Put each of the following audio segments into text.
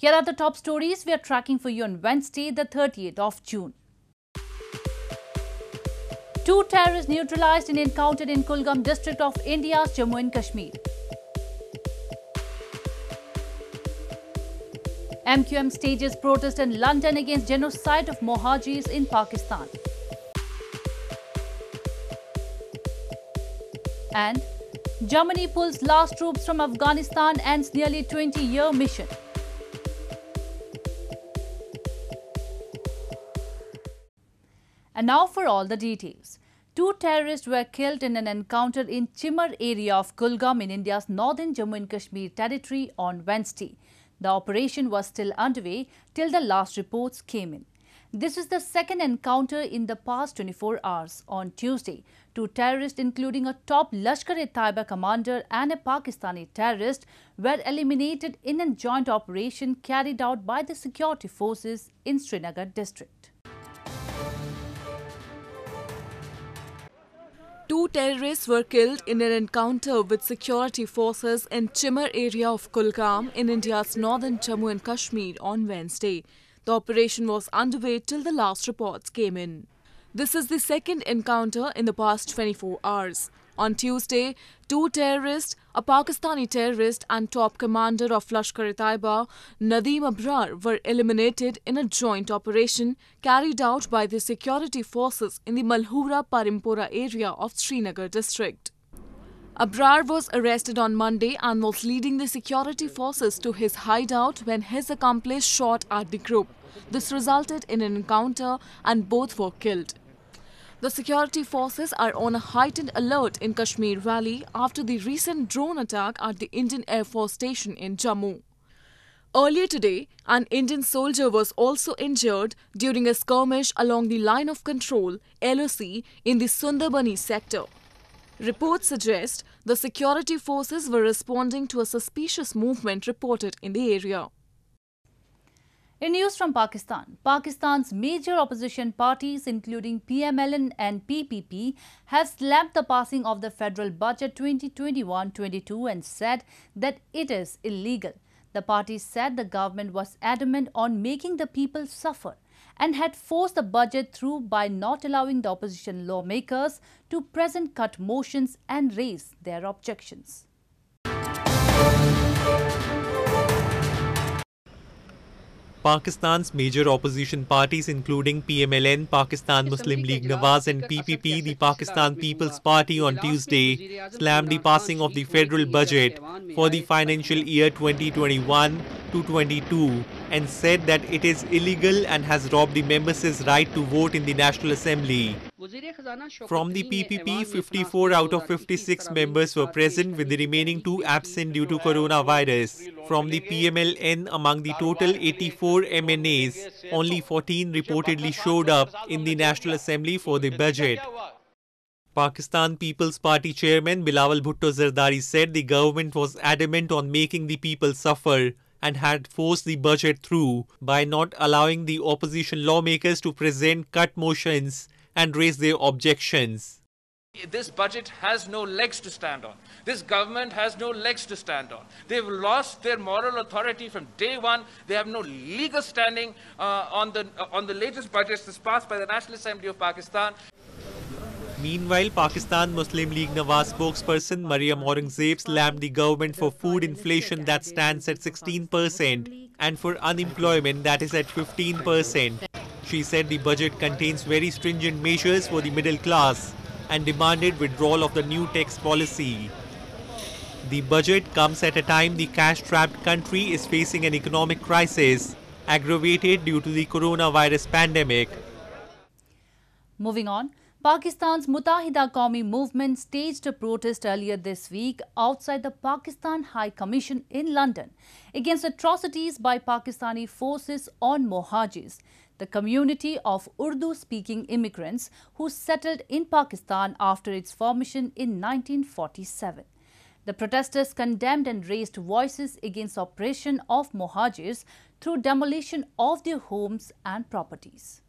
Here are the top stories we are tracking for you on Wednesday, the 30th of June. Two terrorists neutralized in encounter in Kulgam district of India's Jammu and Kashmir. MQM stages protest in London against genocide of Mohajis in Pakistan. And Germany pulls last troops from Afghanistan ends nearly 20-year mission. And now for all the details. Two terrorists were killed in an encounter in Chimar area of Kulgam in India's northern Jammu and Kashmir territory on Wednesday. The operation was still underway till the last reports came in. This is the second encounter in the past 24 hours. On Tuesday, two terrorists, including a top Lashkar-e-Taiba commander and a Pakistani terrorist, were eliminated in a joint operation carried out by the security forces in Srinagar district. Two terrorists were killed in an encounter with security forces in Chimmer area of Kulgam in India's northern Jammu and Kashmir on Wednesday. The operation was underway till the last reports came in. This is the second encounter in the past 24 hours. On Tuesday, two terrorists, a Pakistani terrorist and top commander of Lashkar-e-Taiba, Nadeem Abrar, were eliminated in a joint operation carried out by the security forces in the Malhura Parimpora area of Srinagar district. Abrar was arrested on Monday and was leading the security forces to his hideout when his accomplice shot at the group. This resulted in an encounter and both were killed. The security forces are on a heightened alert in Kashmir Valley after the recent drone attack at the Indian Air Force Station in Jammu. Earlier today, an Indian soldier was also injured during a skirmish along the Line of Control LOC in the Sundarbani sector. Reports suggest the security forces were responding to a suspicious movement reported in the area. In news from Pakistan, Pakistan's major opposition parties including PMLN and PPP have slapped the passing of the federal budget 2021-22 and said that it is illegal. The parties said the government was adamant on making the people suffer and had forced the budget through by not allowing the opposition lawmakers to present cut motions and raise their objections. Pakistan's major opposition parties including PMLN, Pakistan Muslim League Nawaz and PPP, the Pakistan People's Party on Tuesday slammed the passing of the federal budget for the financial year 2021 22 and said that it is illegal and has robbed the members' right to vote in the National Assembly. From the PPP, 54 out of 56 members were present with the remaining two absent due to coronavirus. From the PMLN, among the total 84 MNAs, only 14 reportedly showed up in the National Assembly for the budget. Pakistan People's Party chairman Bilawal Bhutto Zardari said the government was adamant on making the people suffer and had forced the budget through by not allowing the opposition lawmakers to present cut motions and raise their objections. This budget has no legs to stand on. This government has no legs to stand on. They've lost their moral authority from day one. They have no legal standing uh, on, the, uh, on the latest budgets that's passed by the National Assembly of Pakistan. Meanwhile, Pakistan Muslim League Nawaz spokesperson Mariam Aurangzeb slammed the government for food inflation that stands at 16% and for unemployment that is at 15%. She said the budget contains very stringent measures for the middle class and demanded withdrawal of the new tax policy. The budget comes at a time the cash-strapped country is facing an economic crisis aggravated due to the coronavirus pandemic. Moving on, Pakistan's Mutahida Qaumi movement staged a protest earlier this week outside the Pakistan High Commission in London against atrocities by Pakistani forces on Mohajis, the community of Urdu-speaking immigrants who settled in Pakistan after its formation in 1947. The protesters condemned and raised voices against oppression of Mohajis through demolition of their homes and properties.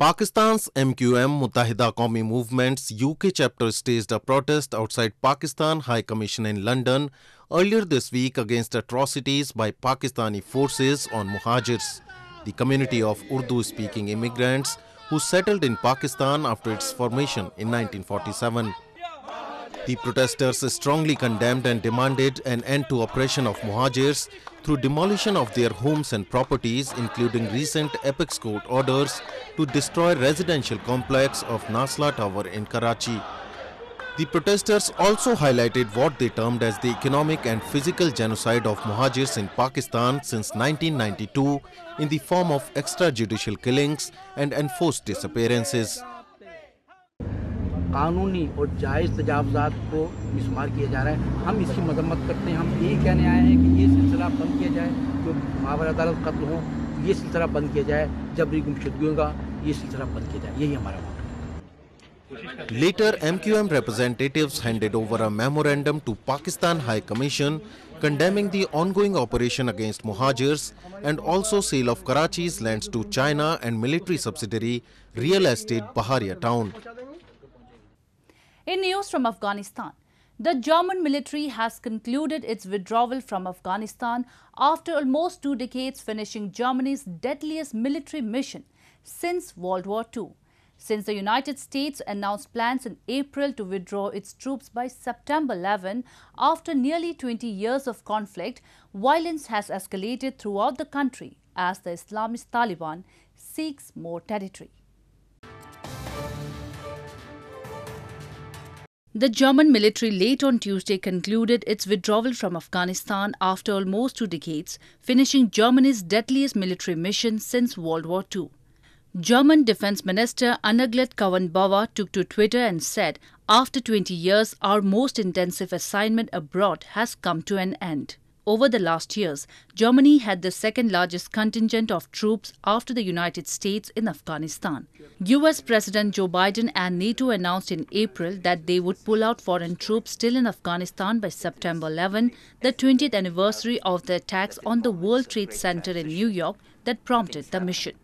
Pakistan's MQM Mutahida Qaumi Movement's UK chapter staged a protest outside Pakistan High Commission in London earlier this week against atrocities by Pakistani forces on Muhajirs, the community of Urdu-speaking immigrants who settled in Pakistan after its formation in 1947. The protesters strongly condemned and demanded an end to oppression of Muhajirs through demolition of their homes and properties, including recent apex court orders to destroy residential complex of Nasla Tower in Karachi. The protesters also highlighted what they termed as the economic and physical genocide of Muhajirs in Pakistan since 1992 in the form of extrajudicial killings and enforced disappearances. कानूनी और जायज़ तजावज़ात को मिसमार किया जा रहा है हम इसकी मजम्मत करते हैं हम यही कहने आए हैं कि ये सिलसिला बंद किया जाए जो मावर अदालत कत्ल हों ये सिलसिला बंद किया जाए जबरी गुमशुदगियों का ये सिलसिला बंद किया जाए यही हमारा मामला Later, MQM representatives handed over a memorandum to Pakistan High Commission condemning the ongoing operation against Muhajirs and also sale of Karachi's lands to China and military subsidiary real estate Baharia Town. In news from Afghanistan, the German military has concluded its withdrawal from Afghanistan after almost two decades finishing Germany's deadliest military mission since World War II. Since the United States announced plans in April to withdraw its troops by September 11, after nearly 20 years of conflict, violence has escalated throughout the country as the Islamist Taliban seeks more territory. The German military late on Tuesday concluded its withdrawal from Afghanistan after almost two decades, finishing Germany's deadliest military mission since World War II. German Defense Minister Annegret Kramp-Karrenbauer took to Twitter and said, "After 20 years, our most intensive assignment abroad has come to an end." Over the last years, Germany had the second largest contingent of troops after the United States in Afghanistan. US President Joe Biden and NATO announced in April that they would pull out foreign troops still in Afghanistan by September 11, the 20th anniversary of the attacks on the World Trade Center in New York that prompted the mission.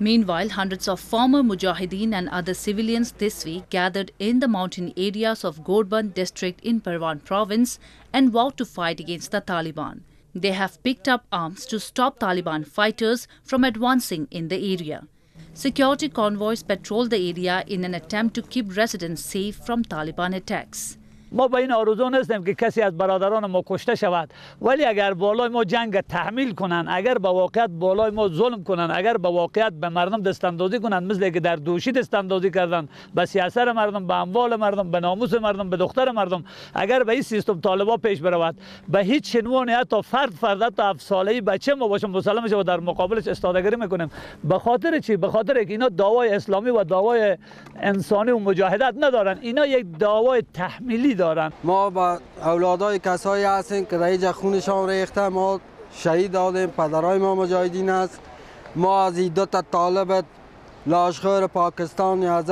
Meanwhile, hundreds of former Mujahideen and other civilians this week gathered in the mountain areas of Gorban district in Parwan province and vowed to fight against the Taliban. They have picked up arms to stop Taliban fighters from advancing in the area. Security convoys patrol the area in an attempt to keep residents safe from Taliban attacks. ما به این آرزو نیستیم که کسی از برادران ما کشته شود ولی اگر بالای ما جنگ تحمیل کنند اگر به واقعیت بالای ما ظلم کنند اگر به واقعیت به مردم دستاندازی کنند مثل که در دوشی دستاندازی کردند به سیاست مردم به اموال مردم به ناموس مردم به دختر مردم اگر به این سیستم طالبا پیش برود به هیچ عنوان حتی فرد فرد حتی ای بچه ما باشه مسلم و در مقابلش استادگری میکنیم به خاطر چی به خاطر اینکه اینا دعوای اسلامی و دعوای انسانی و مجاهدت ندارن اینا یک دعوای تحمیلی دارن. دارن ما با اولادای کسایی هستیم که رایج خونشان ریخته ما شهید دادیم پدرای ما مجاهدین است ما از دو تا طالب لاشخور پاکستان یا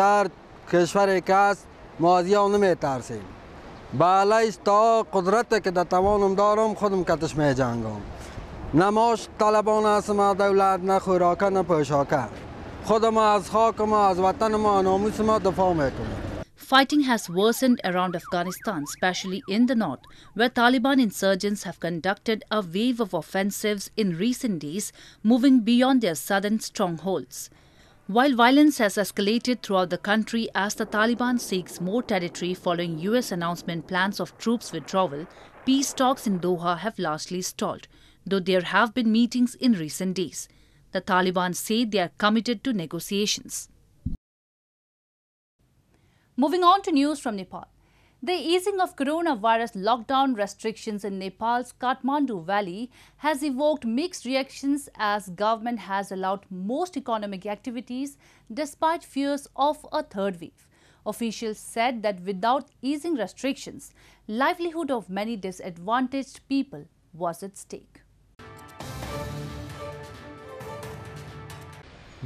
کشور کس است ما از یا نمی ترسیم تا قدرت که در توانم دارم خودم کتش می جنگم نماش طالبان طلبان ما دولت نه خوراکه نه پوشاکه خودم از خاک ما از وطن ما ناموس ما دفاع میکنم Fighting has worsened around Afghanistan, especially in the north, where Taliban insurgents have conducted a wave of offensives in recent days, moving beyond their southern strongholds. While violence has escalated throughout the country as the Taliban seeks more territory following US announcement plans of troops withdrawal, peace talks in Doha have largely stalled, though there have been meetings in recent days. The Taliban say they are committed to negotiations. Moving on to news from Nepal. The easing of coronavirus lockdown restrictions in Nepal's Kathmandu Valley has evoked mixed reactions as government has allowed most economic activities despite fears of a third wave. Officials said that without easing restrictions, livelihood of many disadvantaged people was at stake.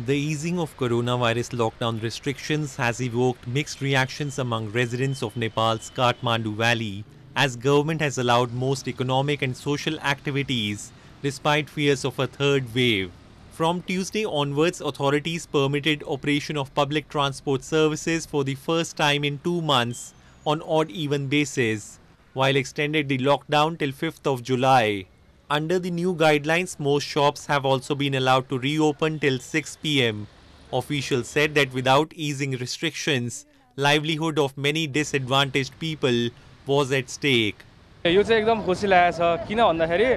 The easing of coronavirus lockdown restrictions has evoked mixed reactions among residents of Nepal's Kathmandu Valley as government has allowed most economic and social activities despite fears of a third wave. From Tuesday onwards, authorities permitted operation of public transport services for the first time in 2 months on odd even basis while extended the lockdown till 5th of July. Under the new guidelines, most shops have also been allowed to reopen till 6 pm. Officials said that without easing restrictions, livelihood of many disadvantaged people was at stake. यो चाहिँ एकदम खुसी लागेको छ किन भन्दाखेरि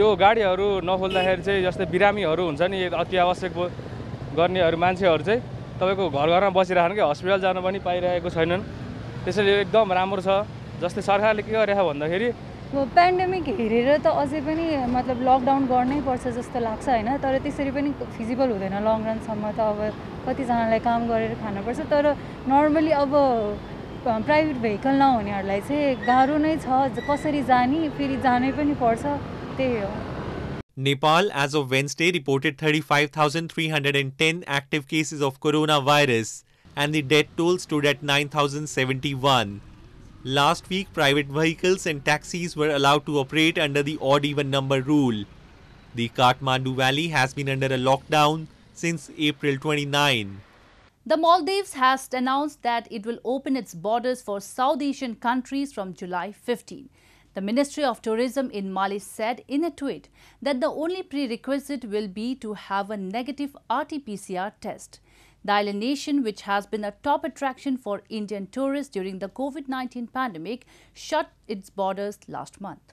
यो गाडीहरू नखोल्दाखेरि चाहिँ जस्तै बिरामीहरू हुन्छ नि अति आवश्यक गर्नेहरू मान्छेहरू चाहिँ तपाईँको घर घरमा बसिरहन् क्या हस्पिटल जान पनि पाइरहेको छैनन् त्यसैले एकदम राम्रो छ जस्तै सरकारले के गरेको भन्दाखेरि अब पेन्डेमिक हेरेर त अझै पनि मतलब लकडाउन गर्नै पर्छ जस्तो लाग्छ होइन तर त्यसरी पनि फिजिबल हुँदैन लङ रनसम्म त अब कतिजनालाई काम गरेर खानुपर्छ तर नर्मली अब प्राइभेट भेहिकल नहुनेहरूलाई चाहिँ गाह्रो नै छ कसरी जाने फेरि जानै पनि पर्छ त्यही हो Nepal, as of Wednesday, reported 35,310 active cases of coronavirus and the death toll stood at 9,071. Last week, private vehicles and taxis were allowed to operate under the odd-even number rule. The Kathmandu Valley has been under a lockdown since April 29. The Maldives has announced that it will open its borders for South Asian countries from July 15. The Ministry of Tourism in Mali said in a tweet that the only prerequisite will be to have a negative RT-PCR test. The island nation, which has been a top attraction for Indian tourists during the COVID-19 pandemic, shut its borders last month.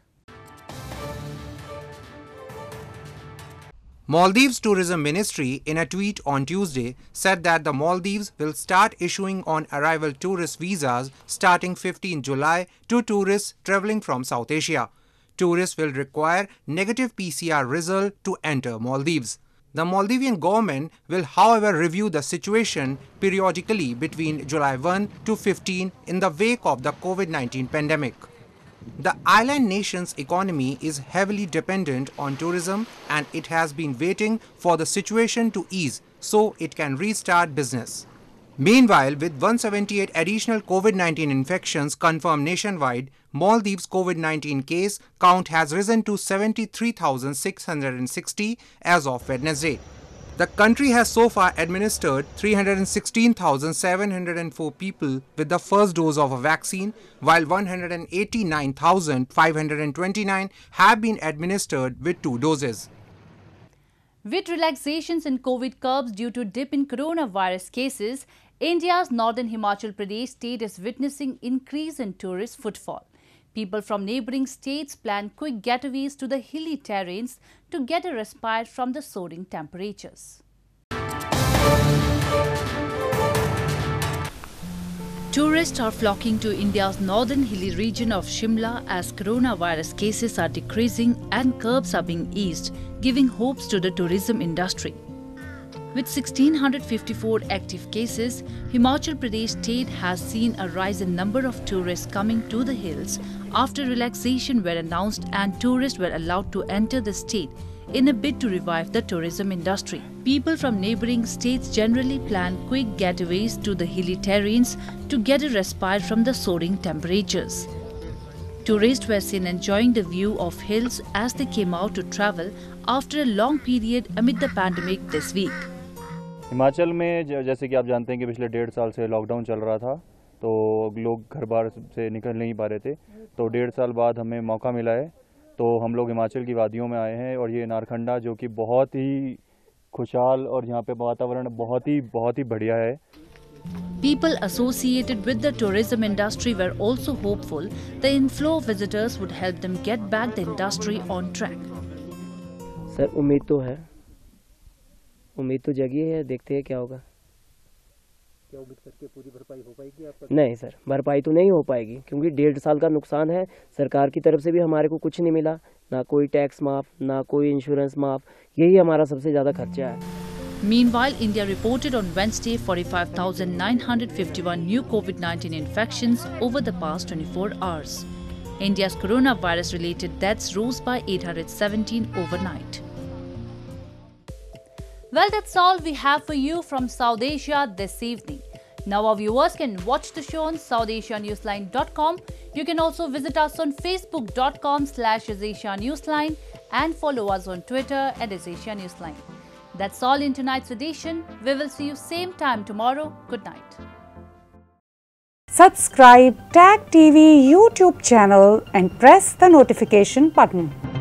Maldives Tourism Ministry, in a tweet on Tuesday, said that the Maldives will start issuing on arrival tourist visas starting 15 July to tourists traveling from South Asia. Tourists will require negative PCR result to enter Maldives. The Maldivian government will however review the situation periodically between July 1 to 15 in the wake of the COVID-19 pandemic. The island nation's economy is heavily dependent on tourism and it has been waiting for the situation to ease so it can restart business. Meanwhile, with 178 additional COVID 19 infections confirmed nationwide, Maldives' COVID 19 case count has risen to 73,660 as of Wednesday. The country has so far administered 316,704 people with the first dose of a vaccine, while 189,529 have been administered with two doses. With relaxations in COVID curbs due to dip in coronavirus cases, India's northern Himachal Pradesh state is witnessing increase in tourist footfall. People from neighboring states plan quick getaways to the hilly terrains to get a respite from the soaring temperatures. Tourists are flocking to India's northern hilly region of Shimla as coronavirus cases are decreasing and curbs are being eased giving hopes to the tourism industry. With 1,654 active cases, Himachal Pradesh state has seen a rise in number of tourists coming to the hills after relaxation were announced and tourists were allowed to enter the state in a bid to revive the tourism industry. People from neighboring states generally plan quick getaways to the hilly terrains to get a respite from the soaring temperatures. Tourists were seen enjoying the view of hills as they came out to travel after a long period amid the pandemic this week. Himachal में जैसे कि आप जानते हैं कि पिछले डेढ़ साल से लॉकडाउन चल रहा था तो लोग घर बार से निकल नहीं पा रहे थे तो डेढ़ साल बाद हमें मौका मिला है तो हम लोग हिमाचल की वादियों में आए हैं और ये नारखंडा जो कि बहुत ही खुशहाल और यहाँ पे वातावरण बहुत ही बहुत ही बढ़िया है People associated with the tourism industry were also hopeful the inflow of visitors would help them get back the industry on track. Sir, उम्मीद तो है उम्मीद तो जगी है देखते हैं क्या होगा क्या उम्मीद करके पूरी भरपाई हो पाएगी आपका नहीं सर भरपाई तो नहीं हो पाएगी क्योंकि डेढ़ साल का नुकसान है सरकार की तरफ से भी हमारे को कुछ नहीं मिला ना कोई टैक्स माफ ना कोई इंश्योरेंस माफ यही हमारा सबसे ज़्यादा खर्चा है Meanwhile, India reported on Wednesday 45,951 new COVID-19 infections over the past 24 hours. India's coronavirus-related deaths rose by 817 overnight. Well, that's all we have for you from South Asia this evening. Now our viewers can watch the show on SouthAsiaNewsline.com. You can also visit us on Facebook.com slash Newsline and follow us on Twitter at Asia Newsline. That's all in tonight's edition. We will see you same time tomorrow. Good night. Subscribe Tag TV YouTube channel and press the notification button.